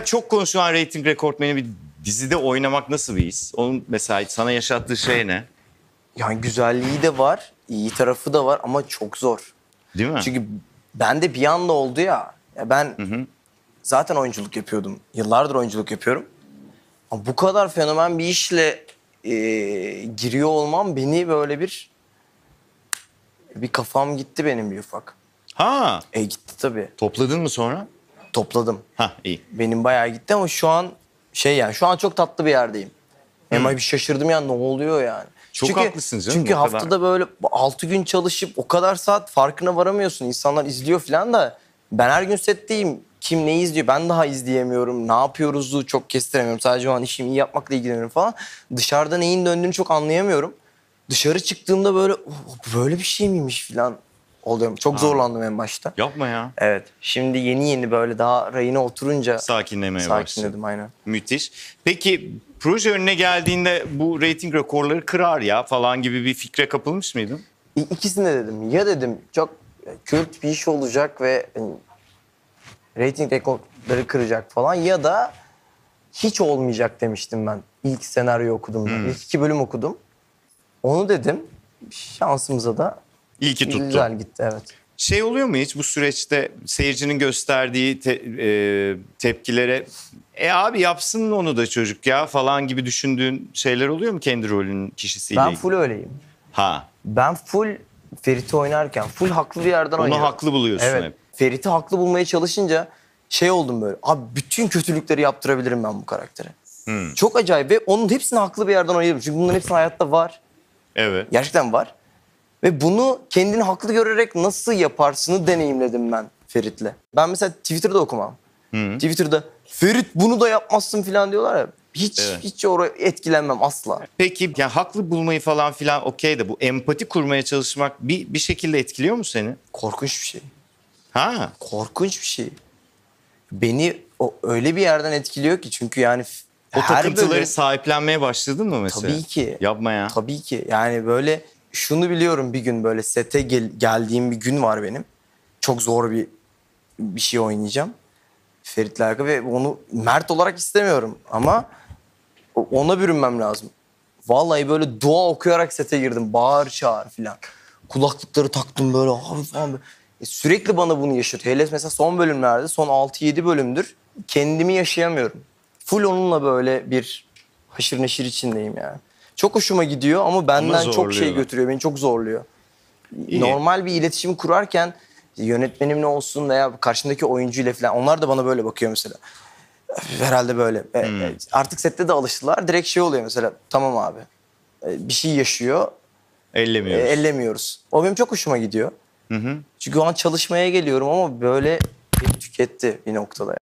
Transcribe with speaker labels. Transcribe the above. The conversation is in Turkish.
Speaker 1: fakat çok konuşulan reyting rekortmeni bir dizide oynamak nasıl bir his? Onun mesela sana yaşattığı
Speaker 2: şey ne? Yani güzelliği de var, iyi tarafı da var ama çok zor. Değil mi? Çünkü ben de bir anda oldu ya. ya ben hı hı. zaten oyunculuk yapıyordum. Yıllardır oyunculuk yapıyorum. Ama bu kadar fenomen bir işle e, giriyor olmam beni böyle bir bir kafam gitti benim bir ufak. Ha. E gitti tabii. Topladın mı sonra? Topladım. Ha iyi. Benim bayağı gitti ama şu an şey yani şu an çok tatlı bir yerdeyim. Ama bir şaşırdım yani ne oluyor yani. Çok haklısın canım, Çünkü o kadar. haftada böyle 6 gün çalışıp o kadar saat farkına varamıyorsun. İnsanlar izliyor falan da ben her gün setteyim. Kim ne izliyor ben daha izleyemiyorum. Ne yapıyoruzu çok kestiremiyorum. Sadece o an işimi iyi yapmakla ilgileniyorum falan. Dışarıda neyin döndüğünü çok anlayamıyorum. Dışarı çıktığımda böyle oh, böyle bir şey miymiş falan oluyorum. Çok zorlandım en başta. Yapma ya. Evet. Şimdi yeni yeni böyle daha rayına oturunca Sakinlemeye başladım. sakinledim
Speaker 1: aynen. Müthiş. Peki proje önüne geldiğinde
Speaker 2: bu reyting rekorları
Speaker 1: kırar ya falan gibi bir fikre kapılmış mıydın?
Speaker 2: İ- dedim. Ya dedim çok e, kült bir iş olacak ve hani, reyting rekorları kıracak falan ya da hiç olmayacak demiştim ben. İlk senaryo okudum. ilk hmm. İlk iki bölüm okudum. Onu dedim. Şansımıza da İyi ki tuttu. Güzel gitti evet.
Speaker 1: Şey oluyor mu hiç bu süreçte seyircinin gösterdiği te, e, tepkilere e abi yapsın onu da çocuk ya falan gibi düşündüğün şeyler oluyor mu kendi rolünün
Speaker 2: kişisiyle? Ben full ilgili? öyleyim. Ha. Ben full Ferit'i oynarken full haklı bir yerden oynuyorum. Onu oynuyorum. haklı buluyorsun evet. hep. Ferit'i haklı bulmaya çalışınca şey oldum böyle. Abi bütün kötülükleri yaptırabilirim ben bu karaktere. Hmm. Çok acayip ve onun hepsini haklı bir yerden oynuyorum. Çünkü bunların hepsi hayatta var. Evet. Gerçekten var. Ve bunu kendini haklı görerek nasıl yaparsını deneyimledim ben Ferit'le. Ben mesela Twitter'da okumam. Hı. Twitter'da Ferit bunu da yapmazsın falan diyorlar ya. Hiç evet. hiç oraya etkilenmem asla. Peki yani
Speaker 1: haklı bulmayı falan filan okey de bu empati kurmaya çalışmak bir bir şekilde etkiliyor mu seni?
Speaker 2: Korkunç bir şey. Ha? Korkunç bir şey. Beni o öyle bir yerden etkiliyor ki çünkü yani o her takıntıları böyle... sahiplenmeye başladın mı mesela? Tabii ki. Yapma ya. Tabii ki. Yani böyle şunu biliyorum bir gün böyle sete gel- geldiğim bir gün var benim. Çok zor bir bir şey oynayacağım. Ferit'le alakalı ve onu Mert olarak istemiyorum ama ona bürünmem lazım. Vallahi böyle dua okuyarak sete girdim. Bağır çağır filan. Kulaklıkları taktım böyle abi falan. E, sürekli bana bunu yaşatıyor. Hele mesela son bölümlerde son 6-7 bölümdür kendimi yaşayamıyorum. Full onunla böyle bir haşır neşir içindeyim yani. Çok hoşuma gidiyor ama benden çok şey götürüyor. Beni çok zorluyor. İyi. Normal bir iletişim kurarken yönetmenimle olsun veya karşımdaki oyuncuyla falan onlar da bana böyle bakıyor mesela. Herhalde böyle. E, e, hmm. Artık sette de alıştılar. Direkt şey oluyor mesela. Tamam abi. E, bir şey yaşıyor. Ellemiyoruz. ellemiyoruz. O benim çok hoşuma gidiyor. Hı hı. Çünkü o an çalışmaya geliyorum ama böyle beni tüketti bir noktada.